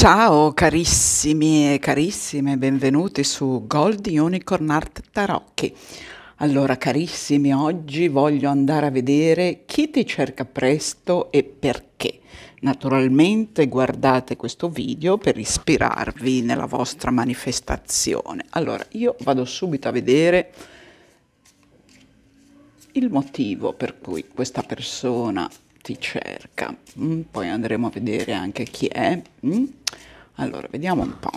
Ciao carissimi e carissime, benvenuti su Gold Unicorn Art Tarocchi. Allora carissimi, oggi voglio andare a vedere chi ti cerca presto e perché. Naturalmente guardate questo video per ispirarvi nella vostra manifestazione. Allora io vado subito a vedere il motivo per cui questa persona ti cerca. Mm, poi andremo a vedere anche chi è. Mm. Allora, vediamo un po'.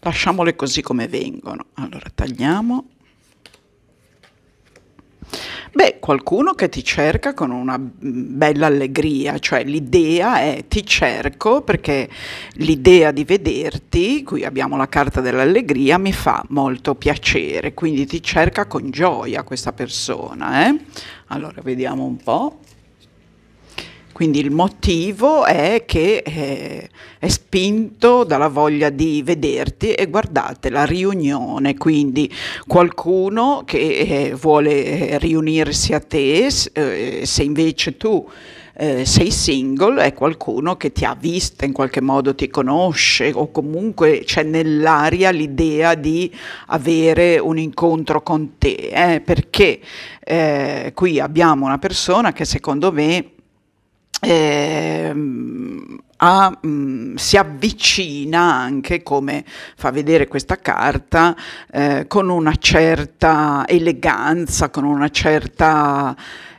Lasciamole così come vengono. Allora, tagliamo. Beh, qualcuno che ti cerca con una bella allegria, cioè l'idea è ti cerco perché l'idea di vederti, qui abbiamo la carta dell'allegria, mi fa molto piacere, quindi ti cerca con gioia questa persona. Eh? Allora, vediamo un po'. Quindi il motivo è che eh, è spinto dalla voglia di vederti e guardate la riunione, quindi qualcuno che eh, vuole eh, riunirsi a te, eh, se invece tu eh, sei single è qualcuno che ti ha vista, in qualche modo ti conosce o comunque c'è nell'aria l'idea di avere un incontro con te, eh, perché qui abbiamo una persona che secondo me eh, a, mh, mm, si avvicina anche, come fa vedere questa carta, eh, con una certa eleganza, con una certa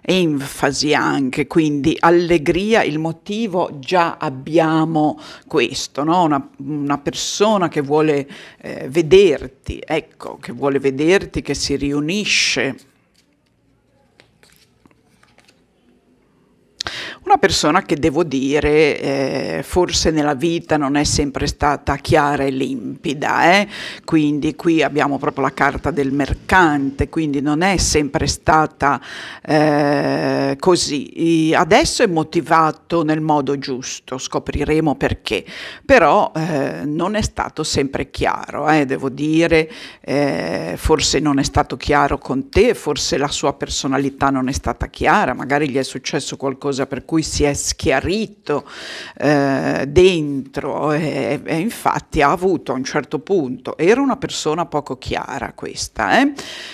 enfasi anche, quindi allegria, il motivo già abbiamo questo, no? una, una, persona che vuole eh, vederti, ecco, che vuole vederti, che si riunisce Una persona che devo dire eh, forse nella vita non è sempre stata chiara e limpida, eh? quindi qui abbiamo proprio la carta del mercante, quindi non è sempre stata eh, così. Adesso è motivato nel modo giusto, scopriremo perché, però eh, non è stato sempre chiaro, eh. devo dire, eh, forse non è stato chiaro con te, forse la sua personalità non è stata chiara, magari gli è successo qualcosa per cui cui si è schiarito eh, dentro e, e, infatti ha avuto a un certo punto, era una persona poco chiara questa, eh?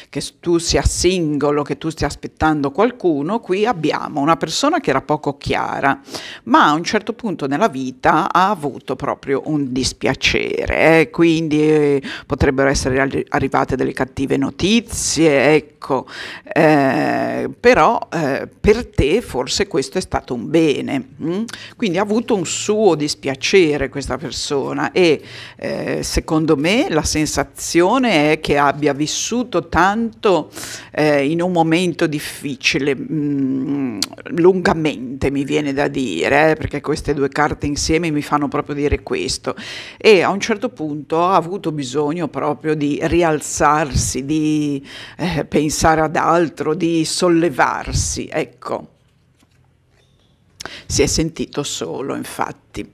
che tu sia singolo, che tu stia aspettando qualcuno, qui abbiamo una persona che era poco chiara, ma a un certo punto nella vita ha avuto proprio un dispiacere, eh? quindi eh, potrebbero essere arrivate delle cattive notizie, ecco, eh, però eh, per te forse questo è stato stato un bene. Mm? Quindi ha avuto un suo dispiacere questa persona e eh, secondo me la sensazione è che abbia vissuto tanto eh, in un momento difficile, mh, mm, lungamente mi viene da dire, eh, perché queste due carte insieme mi fanno proprio dire questo, e a un certo punto ha avuto bisogno proprio di rialzarsi, di eh, pensare ad altro, di sollevarsi. Ecco. Si è sentito solo, infatti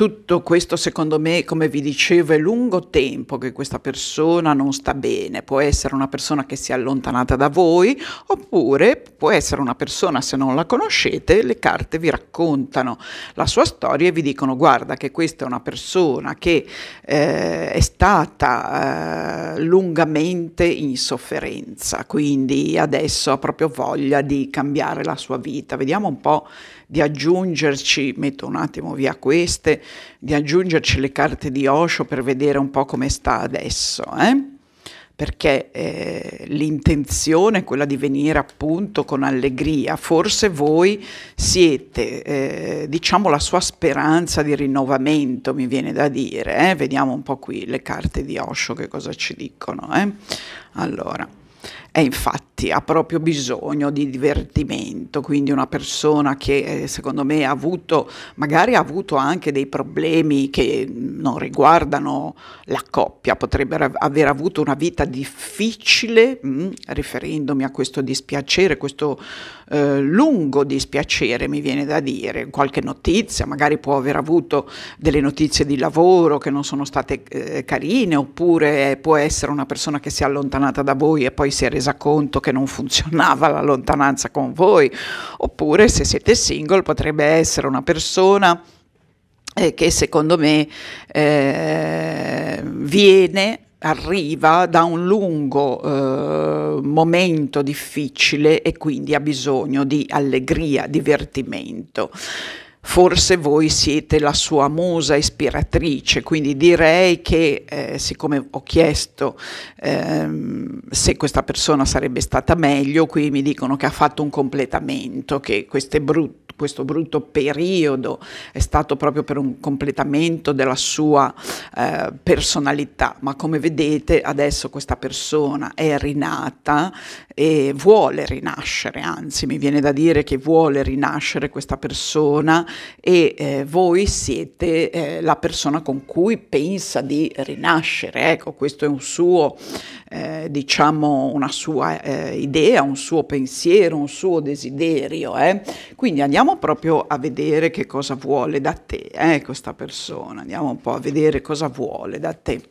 tutto questo secondo me, come vi dicevo, è lungo tempo che questa persona non sta bene. Può essere una persona che si è allontanata da voi oppure può essere una persona, se non la conoscete, le carte vi raccontano la sua storia e vi dicono guarda che questa è una persona che eh, è stata eh, lungamente in sofferenza, quindi adesso ha proprio voglia di cambiare la sua vita. Vediamo un po' di aggiungerci, metto un attimo via queste, di aggiungerci le carte di Osho per vedere un po' come sta adesso, eh? perché eh, l'intenzione è quella di venire appunto con allegria, forse voi siete, eh, diciamo, la sua speranza di rinnovamento, mi viene da dire, eh? vediamo un po' qui le carte di Osho che cosa ci dicono. Eh? Allora e infatti ha proprio bisogno di divertimento, quindi una persona che eh, secondo me ha avuto, magari ha avuto anche dei problemi che non riguardano la coppia, potrebbe aver avuto una vita difficile, mh, mm, riferendomi a questo dispiacere, questo eh, lungo dispiacere mi viene da dire, qualche notizia, magari può aver avuto delle notizie di lavoro che non sono state eh, carine, oppure può essere una persona che si è allontanata da voi e poi si è resa resa conto che non funzionava la lontananza con voi, oppure se siete single potrebbe essere una persona eh, che secondo me eh, viene arriva da un lungo eh, momento difficile e quindi ha bisogno di allegria, divertimento forse voi siete la sua musa ispiratrice, quindi direi che eh, siccome ho chiesto ehm, se questa persona sarebbe stata meglio, qui mi dicono che ha fatto un completamento, che brut- questo brutto periodo è stato proprio per un completamento della sua eh, personalità, ma come vedete adesso questa persona è rinata e vuole rinascere, anzi mi viene da dire che vuole rinascere questa persona e eh, voi siete eh, la persona con cui pensa di rinascere. Ecco, questo è un suo, eh, diciamo, una sua eh, idea, un suo pensiero, un suo desiderio. Eh. Quindi andiamo proprio a vedere che cosa vuole da te eh, questa persona, andiamo un po' a vedere cosa vuole da te.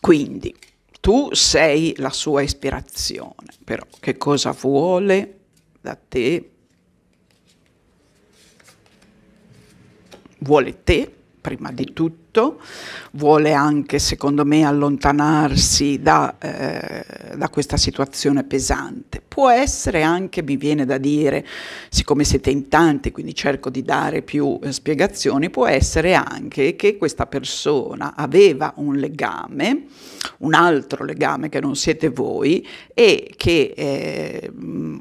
Quindi tu sei la sua ispirazione, però che cosa vuole da te? vuole te, prima di tutto questo, vuole anche secondo me allontanarsi da, eh, da questa situazione pesante. Può essere anche, mi viene da dire, siccome siete in tanti, quindi cerco di dare più eh, spiegazioni, può essere anche che questa persona aveva un legame, un altro legame che non siete voi e che eh,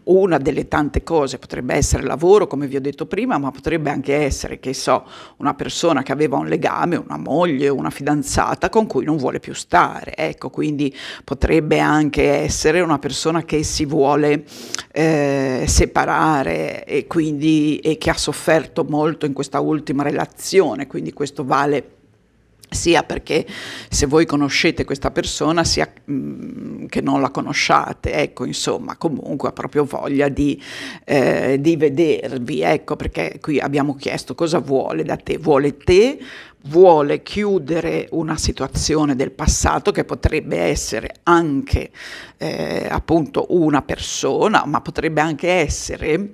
una delle tante cose potrebbe essere lavoro, come vi ho detto prima, ma potrebbe anche essere, che so, una persona che aveva un legame, una moglie o una fidanzata con cui non vuole più stare. Ecco, quindi potrebbe anche essere una persona che si vuole eh, separare e quindi e che ha sofferto molto in questa ultima relazione, quindi questo vale per sia perché se voi conoscete questa persona, sia mm, che non la conosciate, ecco, insomma, comunque ha proprio voglia di, eh, di vedervi, ecco, perché qui abbiamo chiesto cosa vuole da te, vuole te, vuole chiudere una situazione del passato che potrebbe essere anche eh, appunto una persona, ma potrebbe anche essere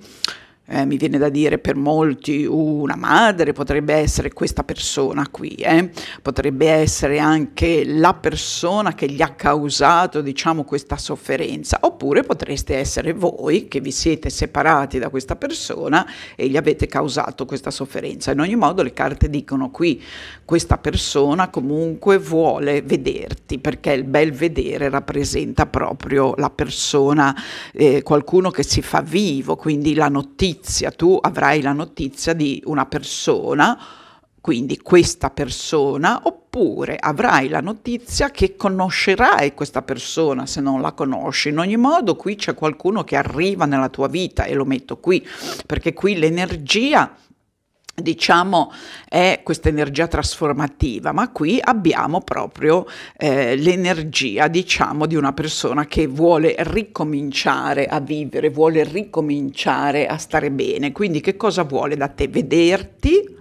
eh, mi viene da dire per molti una madre, potrebbe essere questa persona qui, eh? potrebbe essere anche la persona che gli ha causato diciamo, questa sofferenza, oppure potreste essere voi che vi siete separati da questa persona e gli avete causato questa sofferenza. In ogni modo le carte dicono qui questa persona comunque vuole vederti perché il bel vedere rappresenta proprio la persona, eh, qualcuno che si fa vivo, quindi la notizia notizia, tu avrai la notizia di una persona, quindi questa persona, oppure avrai la notizia che conoscerai questa persona se non la conosci. In ogni modo qui c'è qualcuno che arriva nella tua vita e lo metto qui, perché qui l'energia diciamo è questa energia trasformativa, ma qui abbiamo proprio eh, l'energia, diciamo, di una persona che vuole ricominciare a vivere, vuole ricominciare a stare bene. Quindi che cosa vuole da te? Vederti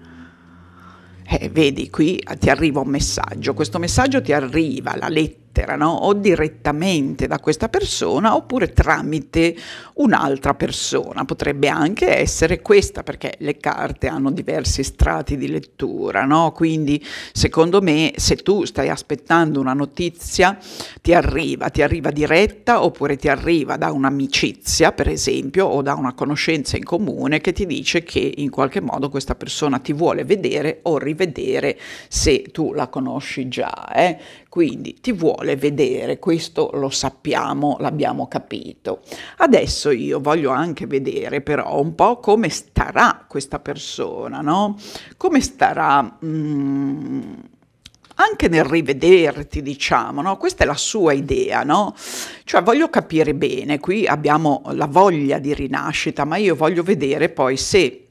eh, vedi qui ti arriva un messaggio, questo messaggio ti arriva, la lettera lettera, no? o direttamente da questa persona oppure tramite un'altra persona. Potrebbe anche essere questa, perché le carte hanno diversi strati di lettura, no? quindi secondo me se tu stai aspettando una notizia ti arriva, ti arriva diretta oppure ti arriva da un'amicizia, per esempio, o da una conoscenza in comune che ti dice che in qualche modo questa persona ti vuole vedere o rivedere se tu la conosci già. Eh? quindi ti vuole vedere, questo lo sappiamo, l'abbiamo capito. Adesso io voglio anche vedere però un po' come starà questa persona, no? Come starà... Mm, anche nel rivederti, diciamo, no? questa è la sua idea, no? Cioè voglio capire bene, qui abbiamo la voglia di rinascita, ma io voglio vedere poi se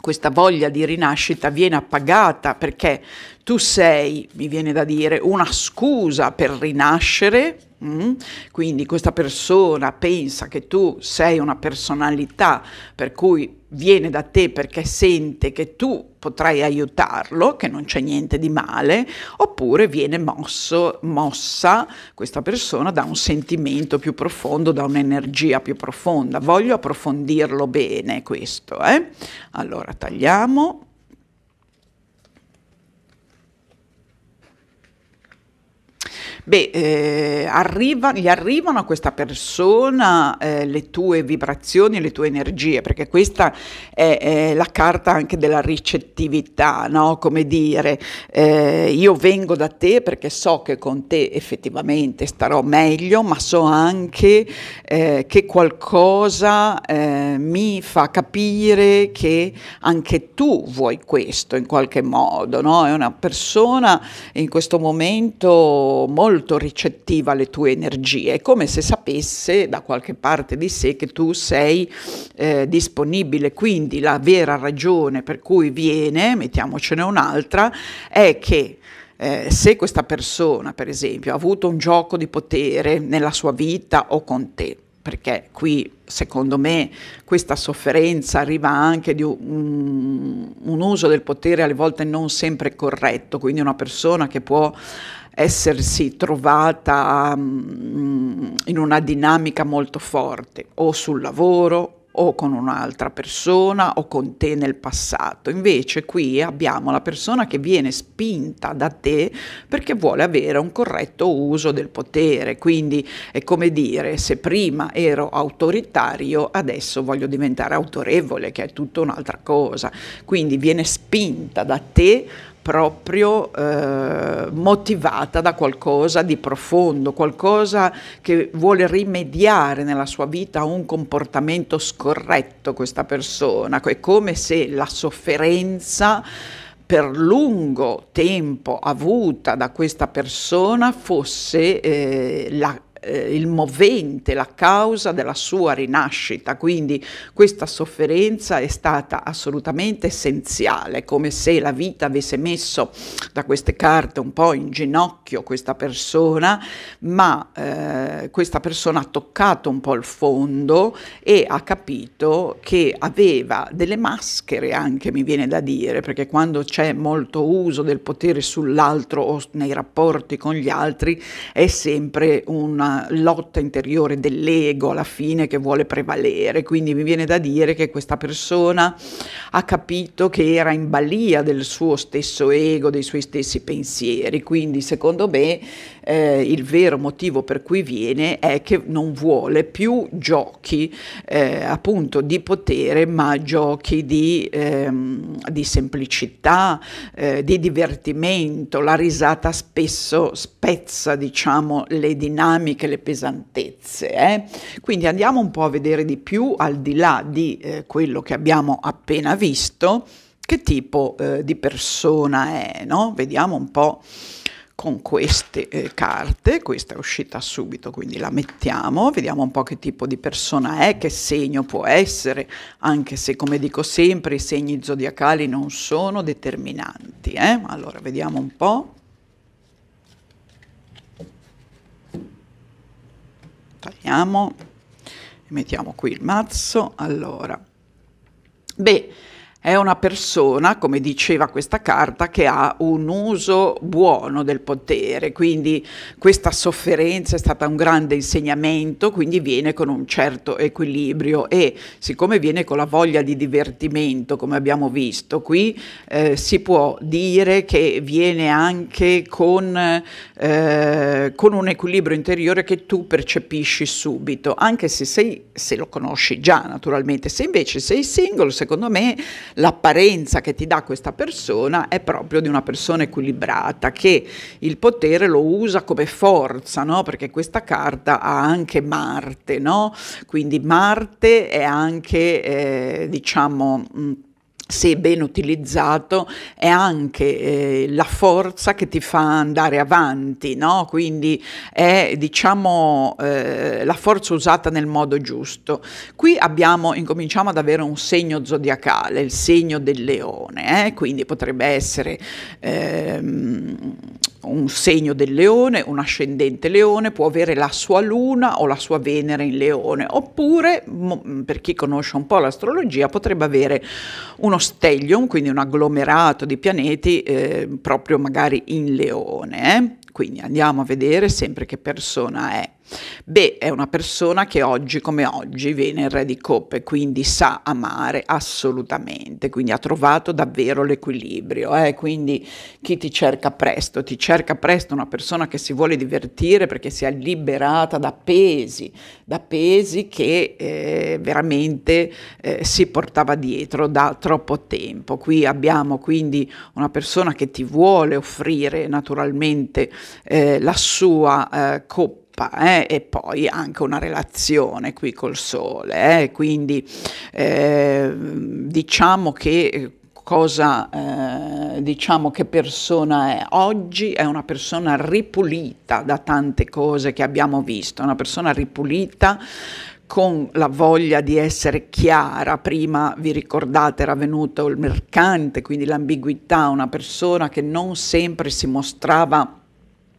questa voglia di rinascita viene appagata perché tu sei, mi viene da dire, una scusa per rinascere Mm? Quindi questa persona pensa che tu sei una personalità per cui viene da te perché sente che tu potrai aiutarlo, che non c'è niente di male, oppure viene mosso, mossa questa persona da un sentimento più profondo, da un'energia più profonda. Voglio approfondirlo bene questo. Eh? Allora tagliamo. Beh, eh, arriva, gli arrivano a questa persona eh, le tue vibrazioni, le tue energie, perché questa è, è la carta anche della ricettività, no? come dire, eh, io vengo da te perché so che con te effettivamente starò meglio, ma so anche eh, che qualcosa eh, mi fa capire che anche tu vuoi questo in qualche modo, no? è una persona in questo momento molto molto ricettiva alle tue energie, è come se sapesse da qualche parte di sé che tu sei eh, disponibile, quindi la vera ragione per cui viene, mettiamocene un'altra, è che eh, se questa persona, per esempio, ha avuto un gioco di potere nella sua vita o con te, perché qui secondo me questa sofferenza arriva anche di un, un, uso del potere alle volte non sempre corretto, quindi una persona che può essersi trovata um, in una dinamica molto forte, o sul lavoro, o con un'altra persona o con te nel passato. Invece qui abbiamo la persona che viene spinta da te perché vuole avere un corretto uso del potere. Quindi è come dire, se prima ero autoritario, adesso voglio diventare autorevole, che è tutta un'altra cosa. Quindi viene spinta da te proprio eh, motivata da qualcosa di profondo, qualcosa che vuole rimediare nella sua vita a un comportamento scorretto questa persona, è come se la sofferenza per lungo tempo avuta da questa persona fosse eh, la eh, il movente, la causa della sua rinascita, quindi questa sofferenza è stata assolutamente essenziale, come se la vita avesse messo da queste carte un po' in ginocchio questa persona, ma eh, questa persona ha toccato un po' il fondo e ha capito che aveva delle maschere anche, mi viene da dire, perché quando c'è molto uso del potere sull'altro o nei rapporti con gli altri è sempre una lotta interiore dell'ego alla fine che vuole prevalere, quindi mi viene da dire che questa persona ha capito che era in balia del suo stesso ego, dei suoi stessi pensieri, quindi secondo me eh, il vero motivo per cui viene è che non vuole più giochi eh, appunto di potere, ma giochi di, ehm, di semplicità, eh, di divertimento, la risata spesso spezza diciamo le dinamiche anche le pesantezze. Eh? Quindi andiamo un po' a vedere di più, al di là di eh, quello che abbiamo appena visto, che tipo eh, di persona è. No? Vediamo un po' con queste eh, carte, questa è uscita subito, quindi la mettiamo, vediamo un po' che tipo di persona è, che segno può essere, anche se come dico sempre i segni zodiacali non sono determinanti. Eh? Allora vediamo un po'. vediamo, mettiamo qui il mazzo, allora, beh, è una persona, come diceva questa carta, che ha un uso buono del potere, quindi questa sofferenza è stata un grande insegnamento, quindi viene con un certo equilibrio e siccome viene con la voglia di divertimento, come abbiamo visto qui, eh, si può dire che viene anche con, eh, con un equilibrio interiore che tu percepisci subito, anche se, sei, se lo conosci già naturalmente, se invece sei single, secondo me l'apparenza che ti dà questa persona è proprio di una persona equilibrata, che il potere lo usa come forza, no? perché questa carta ha anche Marte, no? quindi Marte è anche, eh, diciamo... Mh, se ben utilizzato, è anche eh, la forza che ti fa andare avanti, no? quindi è diciamo eh, la forza usata nel modo giusto. Qui abbiamo, incominciamo ad avere un segno zodiacale, il segno del leone, eh? quindi potrebbe essere ehm, un segno del leone, un ascendente leone, può avere la sua luna o la sua Venere in leone, oppure, per chi conosce un po' l'astrologia, potrebbe avere uno stellium, quindi un agglomerato di pianeti eh, proprio magari in leone. Eh? Quindi andiamo a vedere sempre che persona è. Beh, è una persona che oggi come oggi viene il re di coppe, quindi sa amare assolutamente, quindi ha trovato davvero l'equilibrio. Eh? Quindi chi ti cerca presto? Ti cerca presto una persona che si vuole divertire perché si è liberata da pesi, da pesi che eh, veramente eh, si portava dietro da troppo tempo. Qui abbiamo quindi una persona che ti vuole offrire naturalmente eh, la sua eh, coppa zuppa eh? e poi anche una relazione qui col sole. Eh? Quindi eh, diciamo che eh, cosa eh, diciamo che persona è. Oggi è una persona ripulita da tante cose che abbiamo visto, una persona ripulita con la voglia di essere chiara, prima vi ricordate era venuto il mercante, quindi l'ambiguità, una persona che non sempre si mostrava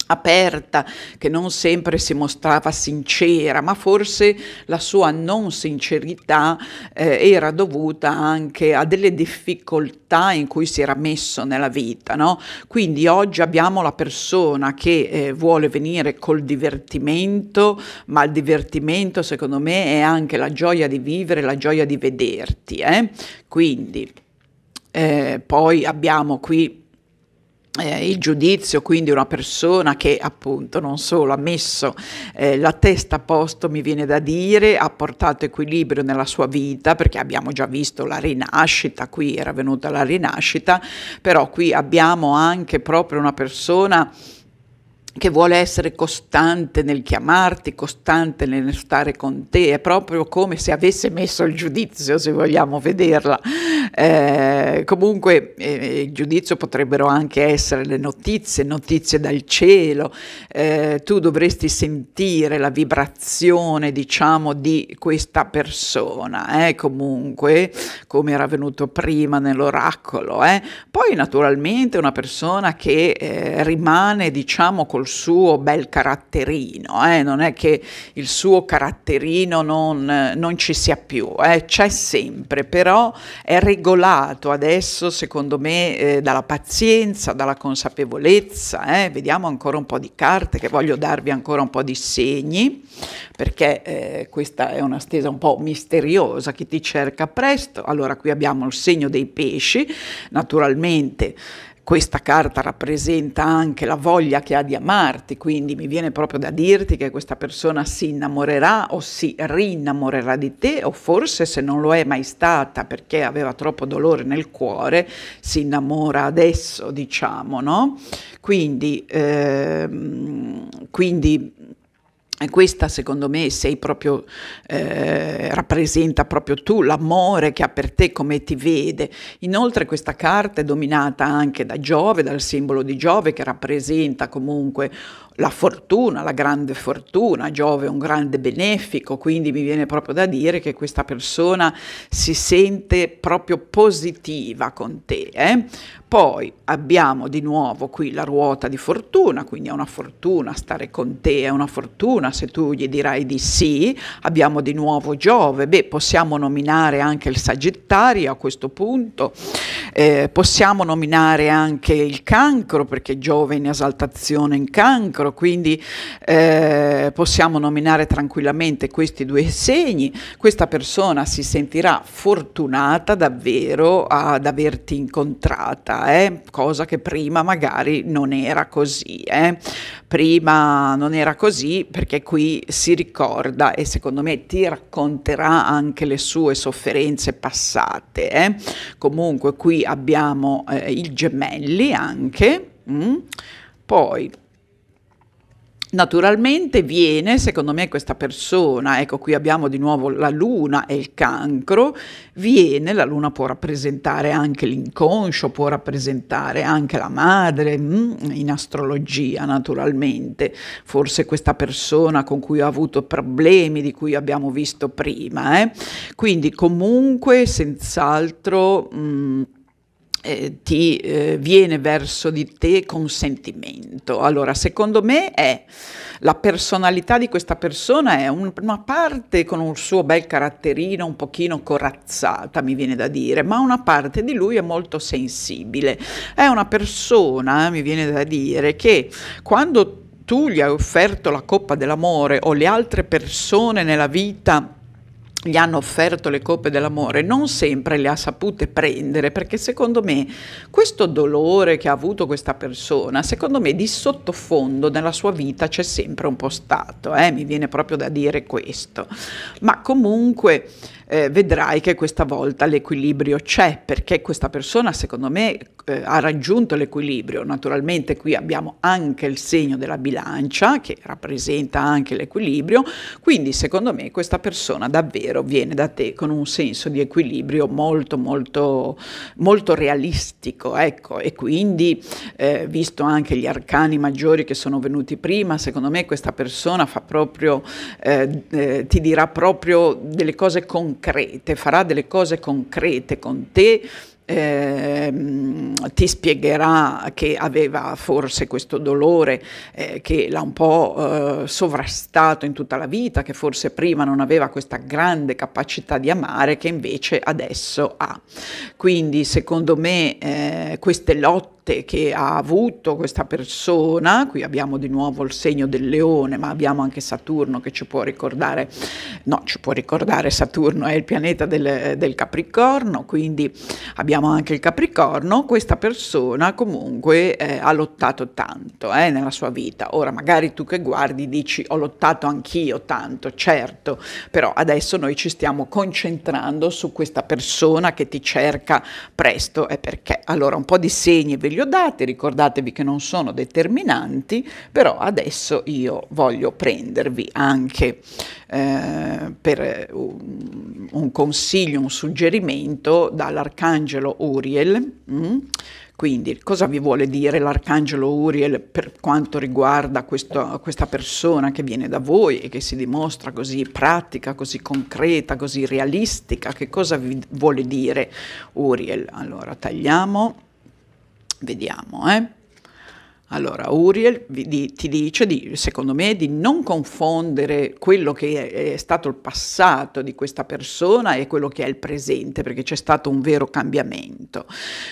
aperta, che non sempre si mostrava sincera, ma forse la sua non sincerità eh, era dovuta anche a delle difficoltà in cui si era messo nella vita. No? Quindi oggi abbiamo la persona che eh, vuole venire col divertimento, ma il divertimento secondo me è anche la gioia di vivere, la gioia di vederti. Eh? Quindi eh, poi abbiamo qui eh, il giudizio, quindi una persona che appunto non solo ha messo eh, la testa a posto, mi viene da dire, ha portato equilibrio nella sua vita, perché abbiamo già visto la rinascita, qui era venuta la rinascita, però qui abbiamo anche proprio una persona che vuole essere costante nel chiamarti, costante nel stare con te, è proprio come se avesse messo il giudizio, se vogliamo vederla. Eh, comunque eh, il giudizio potrebbero anche essere le notizie, notizie dal cielo, eh, tu dovresti sentire la vibrazione, diciamo, di questa persona, eh, comunque, come era venuto prima nell'oracolo. Eh. Poi naturalmente una persona che eh, rimane, diciamo, con col suo bel caratterino, eh? non è che il suo caratterino non, non ci sia più, eh? c'è sempre, però è regolato adesso secondo me eh, dalla pazienza, dalla consapevolezza, eh. vediamo ancora un po' di carte che voglio darvi ancora un po' di segni, perché eh, questa è una stesa un po' misteriosa, chi ti cerca presto, allora qui abbiamo il segno dei pesci, naturalmente questa carta rappresenta anche la voglia che ha di amarti, quindi mi viene proprio da dirti che questa persona si innamorerà o si rinnamorerà di te o forse se non lo è mai stata perché aveva troppo dolore nel cuore, si innamora adesso, diciamo, no? Quindi, ehm, quindi questa secondo me sei proprio, eh, rappresenta proprio tu l'amore che ha per te, come ti vede. Inoltre questa carta è dominata anche da Giove, dal simbolo di Giove che rappresenta comunque la fortuna, la grande fortuna. Giove è un grande benefico, quindi mi viene proprio da dire che questa persona si sente proprio positiva con te. Eh? Poi abbiamo di nuovo qui la ruota di fortuna, quindi è una fortuna stare con te, è una fortuna se tu gli dirai di sì. Abbiamo di nuovo Giove, beh possiamo nominare anche il Sagittario a questo punto, eh, possiamo nominare anche il Cancro perché Giove è in esaltazione in Cancro, quindi eh, possiamo nominare tranquillamente questi due segni. Questa persona si sentirà fortunata davvero ad averti incontrata eh? cosa che prima magari non era così. Eh? Prima non era così perché qui si ricorda e secondo me ti racconterà anche le sue sofferenze passate. Eh? Comunque qui abbiamo eh, i gemelli anche. Mm? Poi Naturalmente viene, secondo me, questa persona, ecco qui abbiamo di nuovo la luna e il cancro, viene, la luna può rappresentare anche l'inconscio, può rappresentare anche la madre, mm, in astrologia naturalmente, forse questa persona con cui ha avuto problemi di cui abbiamo visto prima. Eh? Quindi comunque, senz'altro... Mh, mm, eh, ti eh, viene verso di te con sentimento. Allora, secondo me è la personalità di questa persona è un, una parte con un suo bel caratterino un pochino corazzata, mi viene da dire, ma una parte di lui è molto sensibile. È una persona, eh, mi viene da dire, che quando tu gli hai offerto la coppa dell'amore o le altre persone nella vita gli hanno offerto le coppe dell'amore, non sempre le ha sapute prendere, perché secondo me questo dolore che ha avuto questa persona, secondo me di sottofondo nella sua vita c'è sempre un po' stato, eh? mi viene proprio da dire questo. Ma comunque eh, vedrai che questa volta l'equilibrio c'è, perché questa persona secondo me eh, ha raggiunto l'equilibrio. Naturalmente qui abbiamo anche il segno della bilancia che rappresenta anche l'equilibrio, quindi secondo me questa persona davvero viene da te con un senso di equilibrio molto molto molto realistico, ecco, e quindi eh, visto anche gli arcani maggiori che sono venuti prima, secondo me questa persona fa proprio eh, eh, ti dirà proprio delle cose concrete concrete, farà delle cose concrete con te, eh, ti spiegherà che aveva forse questo dolore eh, che l'ha un po' eh, sovrastato in tutta la vita, che forse prima non aveva questa grande capacità di amare che invece adesso ha. Quindi secondo me eh, queste lotte forte che ha avuto questa persona, qui abbiamo di nuovo il segno del leone, ma abbiamo anche Saturno che ci può ricordare, no, ci può ricordare Saturno è il pianeta del, del Capricorno, quindi abbiamo anche il Capricorno, questa persona comunque eh, ha lottato tanto eh, nella sua vita. Ora magari tu che guardi dici ho lottato anch'io tanto, certo, però adesso noi ci stiamo concentrando su questa persona che ti cerca presto e perché. Allora un po' di segni ve li ho dati, ricordatevi che non sono determinanti, però adesso io voglio prendervi anche eh, per un, un, consiglio, un suggerimento dall'arcangelo Uriel. Mm? Quindi cosa vi vuole dire l'arcangelo Uriel per quanto riguarda questo, questa persona che viene da voi e che si dimostra così pratica, così concreta, così realistica? Che cosa vi vuole dire Uriel? Allora tagliamo. Vediamo, eh. Allora, Uriel di, ti dice, di, secondo me, di non confondere quello che è, è, stato il passato di questa persona e quello che è il presente, perché c'è stato un vero cambiamento.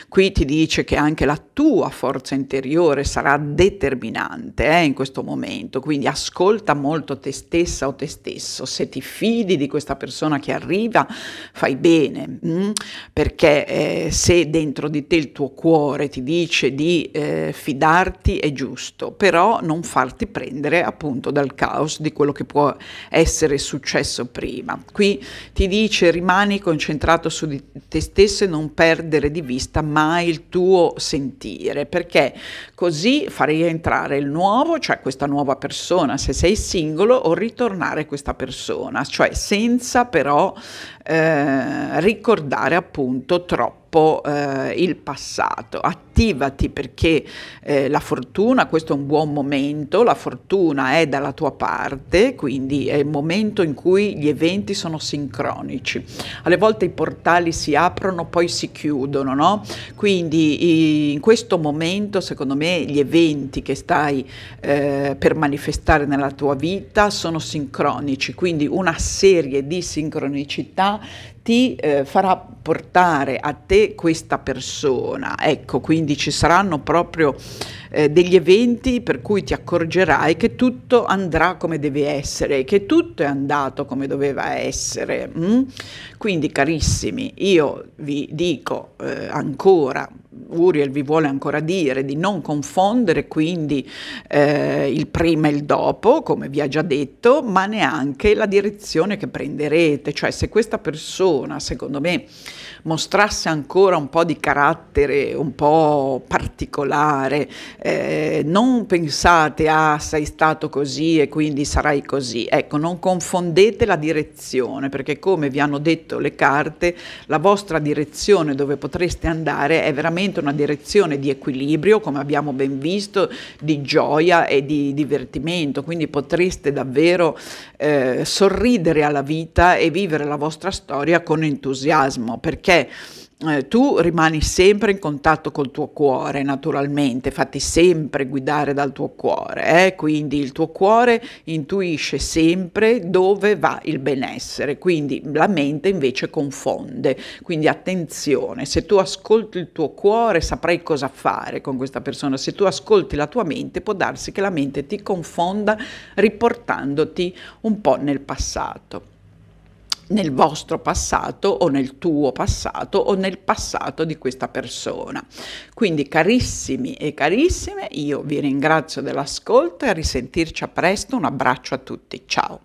Qui ti dice che anche la tua forza interiore sarà determinante eh, in questo momento, quindi ascolta molto te stessa o te stesso. Se ti fidi di questa persona che arriva, fai bene, mh? Mm? perché eh, se dentro di te il tuo cuore ti dice di eh, fidarti, avanti è giusto, però non farti prendere appunto dal caos di quello che può essere successo prima. Qui ti dice rimani concentrato su di te stesso e non perdere di vista mai il tuo sentire, perché così farei entrare il nuovo, cioè questa nuova persona, se sei singolo, o ritornare questa persona, cioè senza però eh, ricordare appunto troppo troppo eh, il passato, attivati perché eh, la fortuna, questo è un buon momento, la fortuna è dalla tua parte, quindi è il momento in cui gli eventi sono sincronici. Alle volte i portali si aprono, poi si chiudono, no? Quindi in questo momento, secondo me, gli eventi che stai eh, per manifestare nella tua vita sono sincronici, quindi una serie di sincronicità ti eh, farà portare a te questa persona. Ecco, quindi ci saranno proprio eh, degli eventi per cui ti accorgerai che tutto andrà come deve essere, che tutto è andato come doveva essere. Mm? Quindi carissimi, io vi dico eh, ancora, Uriel vi vuole ancora dire di non confondere quindi eh, il prima e il dopo, come vi ha già detto, ma neanche la direzione che prenderete, cioè se questa persona, secondo me, mostrasse ancora un po' di carattere un po' particolare, eh, non pensate, ah, sei stato così e quindi sarai così. Ecco, non confondete la direzione, perché come vi hanno detto le carte, la vostra direzione dove potreste andare è veramente una direzione di equilibrio, come abbiamo ben visto, di gioia e di divertimento, quindi potreste davvero eh, sorridere alla vita e vivere la vostra storia con entusiasmo, perché eh, tu rimani sempre in contatto col tuo cuore, naturalmente, fatti sempre guidare dal tuo cuore, eh? quindi il tuo cuore intuisce sempre dove va il benessere, quindi la mente invece confonde, quindi attenzione, se tu ascolti il tuo cuore saprai cosa fare con questa persona, se tu ascolti la tua mente può darsi che la mente ti confonda riportandoti un po' nel passato nel vostro passato o nel tuo passato o nel passato di questa persona. Quindi carissimi e carissime, io vi ringrazio dell'ascolto e a risentirci a presto, un abbraccio a tutti, ciao.